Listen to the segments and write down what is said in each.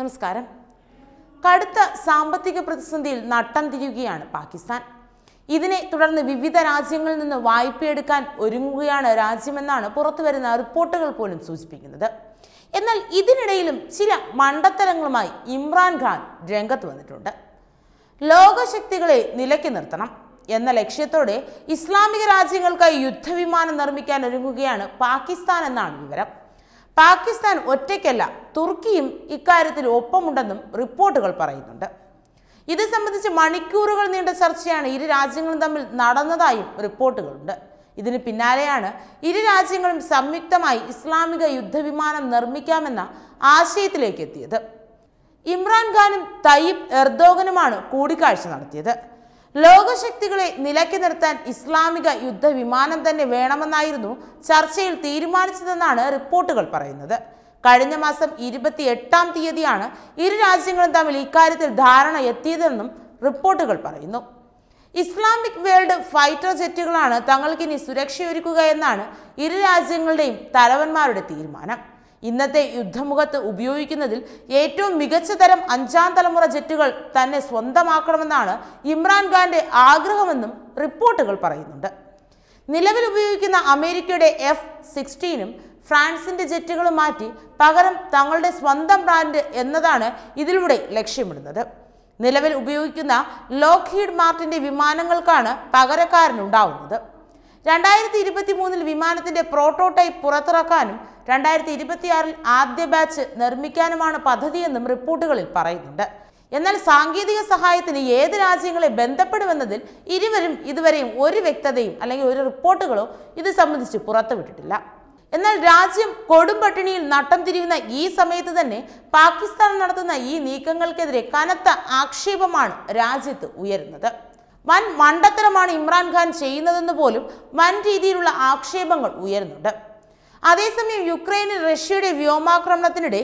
നമസ്കാരം കടുത്ത സാമ്പത്തിക പ്രതിസന്ധിയിൽ നട്ടം തിരിയുകയാണ് പാകിസ്ഥാൻ ഇതിനെ തുടർന്ന് വിവിധ രാജ്യങ്ങളിൽ നിന്ന് വായ്പയെടുക്കാൻ ഒരുങ്ങുകയാണ് രാജ്യമെന്നാണ് പുറത്തുവരുന്ന റിപ്പോർട്ടുകൾ പോലും സൂചിപ്പിക്കുന്നത് എന്നാൽ ഇതിനിടയിലും ചില മണ്ടത്തരങ്ങളുമായി ഇമ്രാൻഖാൻ രംഗത്ത് വന്നിട്ടുണ്ട് ലോകശക്തികളെ നിലയ്ക്ക് നിർത്തണം എന്ന ലക്ഷ്യത്തോടെ ഇസ്ലാമിക രാജ്യങ്ങൾക്കായി യുദ്ധവിമാനം നിർമ്മിക്കാൻ ഒരുങ്ങുകയാണ് പാകിസ്ഥാൻ എന്നാണ് വിവരം പാകിസ്ഥാൻ ഒറ്റയ്ക്കല്ല തുർക്കിയും ഇക്കാര്യത്തിൽ ഒപ്പമുണ്ടെന്നും റിപ്പോർട്ടുകൾ പറയുന്നുണ്ട് ഇത് സംബന്ധിച്ച് മണിക്കൂറുകൾ നീണ്ട ചർച്ചയാണ് ഇരു രാജ്യങ്ങളും തമ്മിൽ നടന്നതായും റിപ്പോർട്ടുകളുണ്ട് ഇതിന് പിന്നാലെയാണ് ഇരു രാജ്യങ്ങളും സംയുക്തമായി ഇസ്ലാമിക യുദ്ധവിമാനം നിർമ്മിക്കാമെന്ന ആശയത്തിലേക്ക് എത്തിയത് ഇമ്രാൻഖാനും തയ്യിബ് എർദോഗനുമാണ് കൂടിക്കാഴ്ച നടത്തിയത് ലോകശക്തികളെ നിലയ്ക്ക് നിർത്താൻ ഇസ്ലാമിക യുദ്ധവിമാനം തന്നെ വേണമെന്നായിരുന്നു ചർച്ചയിൽ തീരുമാനിച്ചതെന്നാണ് റിപ്പോർട്ടുകൾ പറയുന്നത് കഴിഞ്ഞ മാസം ഇരുപത്തി എട്ടാം തീയതിയാണ് ഇരു രാജ്യങ്ങളും തമ്മിൽ ഇക്കാര്യത്തിൽ ധാരണ എത്തിയതെന്നും റിപ്പോർട്ടുകൾ പറയുന്നു ഇസ്ലാമിക് വേൾഡ് ഫൈറ്റർ ജെറ്റുകളാണ് തങ്ങൾക്കിനി സുരക്ഷയൊരുക്കുക എന്നാണ് ഇരു രാജ്യങ്ങളുടെയും തലവന്മാരുടെ തീരുമാനം ഇന്നത്തെ യുദ്ധമുഖത്ത് ഉപയോഗിക്കുന്നതിൽ ഏറ്റവും മികച്ച തരം അഞ്ചാം തലമുറ ജെറ്റുകൾ തന്നെ സ്വന്തമാക്കണമെന്നാണ് ഇമ്രാൻഖാന്റെ ആഗ്രഹമെന്നും റിപ്പോർട്ടുകൾ പറയുന്നുണ്ട് നിലവിൽ ഉപയോഗിക്കുന്ന അമേരിക്കയുടെ എഫ് സിക്സ്റ്റീനും ഫ്രാൻസിന്റെ ജെറ്റുകളും മാറ്റി പകരം തങ്ങളുടെ സ്വന്തം ബ്രാൻഡ് എന്നതാണ് ഇതിലൂടെ ലക്ഷ്യമിടുന്നത് നിലവിൽ ഉപയോഗിക്കുന്ന ലോക്ക്ഹീഡ് മാർട്ടിന്റെ വിമാനങ്ങൾക്കാണ് പകരക്കാരനുണ്ടാവുന്നത് രണ്ടായിരത്തി ഇരുപത്തി മൂന്നിൽ വിമാനത്തിന്റെ പ്രോട്ടോടൈപ്പ് പുറത്തിറക്കാനും രണ്ടായിരത്തി ഇരുപത്തിയാറിൽ ആദ്യ ബാച്ച് നിർമ്മിക്കാനുമാണ് പദ്ധതിയെന്നും റിപ്പോർട്ടുകളിൽ പറയുന്നുണ്ട് എന്നാൽ സാങ്കേതിക സഹായത്തിന് ഏത് രാജ്യങ്ങളെ ബന്ധപ്പെടുമെന്നതിൽ ഇരുവരും ഇതുവരെയും ഒരു വ്യക്തതയും അല്ലെങ്കിൽ ഒരു റിപ്പോർട്ടുകളോ ഇത് സംബന്ധിച്ച് പുറത്തുവിട്ടിട്ടില്ല എന്നാൽ രാജ്യം കൊടുംപട്ടിണിയിൽ നട്ടം തിരിയുന്ന ഈ സമയത്ത് തന്നെ പാകിസ്ഥാൻ നടത്തുന്ന ഈ നീക്കങ്ങൾക്കെതിരെ കനത്ത ആക്ഷേപമാണ് രാജ്യത്ത് ഉയരുന്നത് വൻ മണ്ടത്തരമാണ് ഇമ്രാൻഖാൻ ചെയ്യുന്നതെന്ന് പോലും വൻ രീതിയിലുള്ള ആക്ഷേപങ്ങൾ ഉയരുന്നുണ്ട് അതേസമയം യുക്രൈനിൽ റഷ്യയുടെ വ്യോമാക്രമണത്തിനിടെ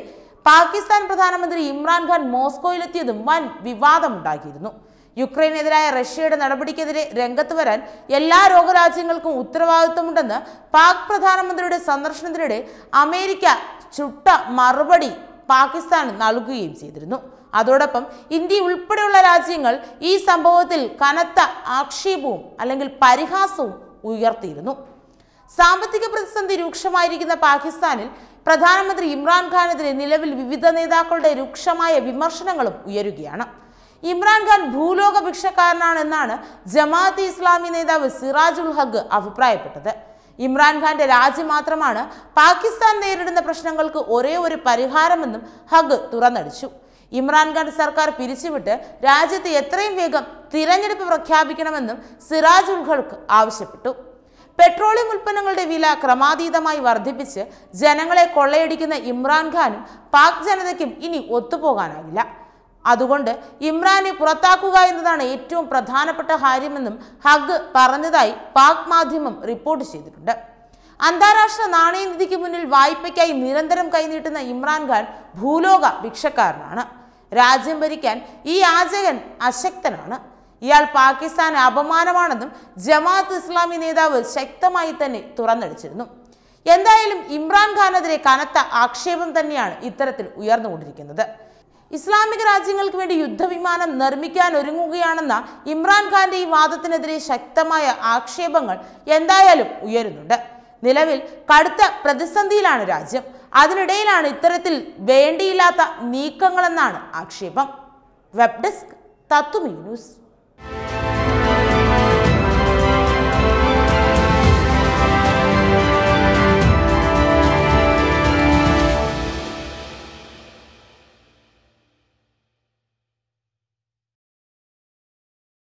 പാകിസ്ഥാൻ പ്രധാനമന്ത്രി ഇമ്രാൻഖാൻ മോസ്കോയിലെത്തിയതും വൻ വിവാദമുണ്ടാക്കിയിരുന്നു യുക്രൈനെതിരായ റഷ്യയുടെ നടപടിക്കെതിരെ രംഗത്ത് വരാൻ എല്ലാ ലോകരാജ്യങ്ങൾക്കും ഉത്തരവാദിത്വമുണ്ടെന്ന് പാക് പ്രധാനമന്ത്രിയുടെ സന്ദർശനത്തിനിടെ അമേരിക്ക ചുട്ട മറുപടി പാകിസ്ഥാൻ നൽകുകയും ചെയ്തിരുന്നു അതോടൊപ്പം ഇന്ത്യ ഉൾപ്പെടെയുള്ള രാജ്യങ്ങൾ ഈ സംഭവത്തിൽ കനത്ത ആക്ഷേപവും അല്ലെങ്കിൽ പരിഹാസവും ഉയർത്തിയിരുന്നു സാമ്പത്തിക പ്രതിസന്ധി രൂക്ഷമായിരിക്കുന്ന പാകിസ്ഥാനിൽ പ്രധാനമന്ത്രി ഇമ്രാൻഖാനെതിരെ നിലവിൽ വിവിധ നേതാക്കളുടെ രൂക്ഷമായ വിമർശനങ്ങളും ഉയരുകയാണ് ഇമ്രാൻഖാൻ ഭൂലോക ഭിക്ഷക്കാരനാണെന്നാണ് ജമാഅത്ത് ഇസ്ലാമി നേതാവ് സിറാജുൽ ഹഗ് അഭിപ്രായപ്പെട്ടത് ഇമ്രാൻഖാന്റെ രാജ്യം മാത്രമാണ് പാകിസ്ഥാൻ നേരിടുന്ന പ്രശ്നങ്ങൾക്ക് ഒരേ ഒരു പരിഹാരമെന്നും ഹഗ് തുറന്നടിച്ചു ഇമ്രാൻഖാൻ സർക്കാർ പിരിച്ചുവിട്ട് രാജ്യത്ത് എത്രയും വേഗം തിരഞ്ഞെടുപ്പ് പ്രഖ്യാപിക്കണമെന്നും സിറാജ് ഉൽഖൾക്ക് ആവശ്യപ്പെട്ടു പെട്രോളിയം ഉൽപ്പന്നങ്ങളുടെ വില ക്രമാതീതമായി വർദ്ധിപ്പിച്ച് ജനങ്ങളെ കൊള്ളയടിക്കുന്ന ഇമ്രാൻഖാനും പാക് ജനതയ്ക്കും ഇനി ഒത്തുപോകാനാകില്ല അതുകൊണ്ട് ഇമ്രാനെ പുറത്താക്കുക എന്നതാണ് ഏറ്റവും പ്രധാനപ്പെട്ട കാര്യമെന്നും ഹഗ് പറഞ്ഞതായി പാക് മാധ്യമം റിപ്പോർട്ട് ചെയ്തിട്ടുണ്ട് അന്താരാഷ്ട്ര നാണയനിധിക്ക് മുന്നിൽ വായ്പയ്ക്കായി നിരന്തരം കൈനീട്ടുന്ന ഇമ്രാൻഖാൻ ഭൂലോക ഭിക്ഷക്കാരനാണ് രാജ്യം ഭരിക്കാൻ ഈ യാചകൻ അശക്തനാണ് ഇയാൾ പാകിസ്ഥാൻ അപമാനമാണെന്നും ജമാഅത്ത് ഇസ്ലാമി നേതാവ് ശക്തമായി തന്നെ തുറന്നടിച്ചിരുന്നു എന്തായാലും ഇമ്രാൻഖാനെതിരെ കനത്ത ആക്ഷേപം തന്നെയാണ് ഇത്തരത്തിൽ ഉയർന്നുകൊണ്ടിരിക്കുന്നത് ഇസ്ലാമിക രാജ്യങ്ങൾക്ക് വേണ്ടി യുദ്ധവിമാനം നിർമ്മിക്കാൻ ഒരുങ്ങുകയാണെന്ന ഇമ്രാൻഖാന്റെ ഈ വാദത്തിനെതിരെ ശക്തമായ ആക്ഷേപങ്ങൾ എന്തായാലും ഉയരുന്നുണ്ട് നിലവിൽ കടുത്ത പ്രതിസന്ധിയിലാണ് രാജ്യം അതിനിടയിലാണ് ഇത്തരത്തിൽ വേണ്ടിയില്ലാത്ത നീക്കങ്ങളെന്നാണ് ആക്ഷേപം വെബ് ഡെസ്ക് തത്തുമി ന്യൂസ്